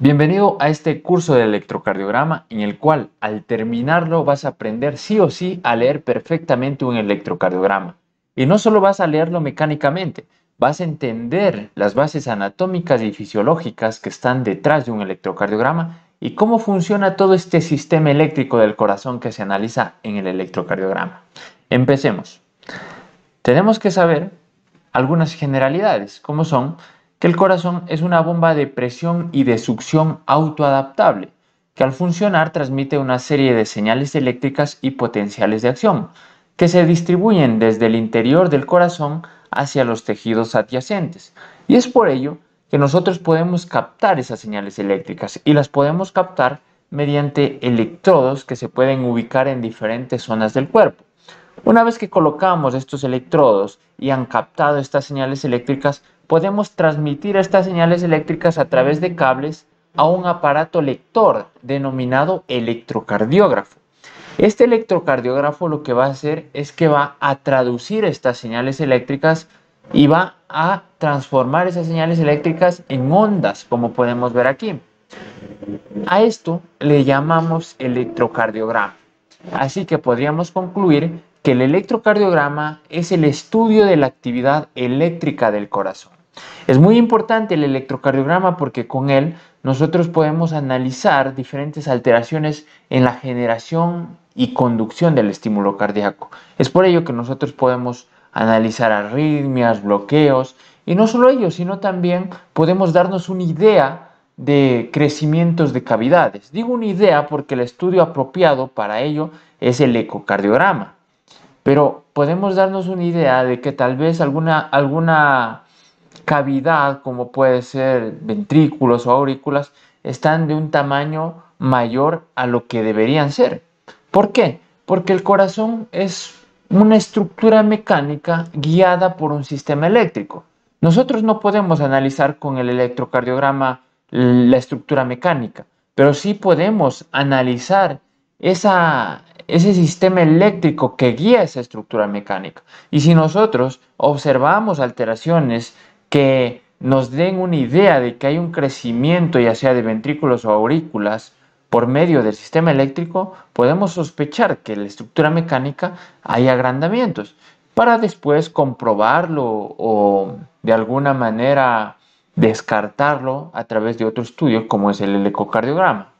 Bienvenido a este curso de electrocardiograma en el cual al terminarlo vas a aprender sí o sí a leer perfectamente un electrocardiograma. Y no solo vas a leerlo mecánicamente, vas a entender las bases anatómicas y fisiológicas que están detrás de un electrocardiograma y cómo funciona todo este sistema eléctrico del corazón que se analiza en el electrocardiograma. Empecemos. Tenemos que saber algunas generalidades, como son que el corazón es una bomba de presión y de succión autoadaptable, que al funcionar transmite una serie de señales eléctricas y potenciales de acción, que se distribuyen desde el interior del corazón hacia los tejidos adyacentes. Y es por ello que nosotros podemos captar esas señales eléctricas y las podemos captar mediante electrodos que se pueden ubicar en diferentes zonas del cuerpo. Una vez que colocamos estos electrodos y han captado estas señales eléctricas, podemos transmitir estas señales eléctricas a través de cables a un aparato lector denominado electrocardiógrafo. Este electrocardiógrafo lo que va a hacer es que va a traducir estas señales eléctricas y va a transformar esas señales eléctricas en ondas, como podemos ver aquí. A esto le llamamos electrocardiograma. Así que podríamos concluir el electrocardiograma es el estudio de la actividad eléctrica del corazón. Es muy importante el electrocardiograma porque con él nosotros podemos analizar diferentes alteraciones en la generación y conducción del estímulo cardíaco. Es por ello que nosotros podemos analizar arritmias, bloqueos y no solo ello, sino también podemos darnos una idea de crecimientos de cavidades. Digo una idea porque el estudio apropiado para ello es el ecocardiograma pero podemos darnos una idea de que tal vez alguna, alguna cavidad, como puede ser ventrículos o aurículas, están de un tamaño mayor a lo que deberían ser. ¿Por qué? Porque el corazón es una estructura mecánica guiada por un sistema eléctrico. Nosotros no podemos analizar con el electrocardiograma la estructura mecánica, pero sí podemos analizar ese sistema eléctrico que guía esa estructura mecánica. Y si nosotros observamos alteraciones que nos den una idea de que hay un crecimiento ya sea de ventrículos o aurículas por medio del sistema eléctrico, podemos sospechar que en la estructura mecánica hay agrandamientos para después comprobarlo o de alguna manera descartarlo a través de otro estudio como es el ecocardiograma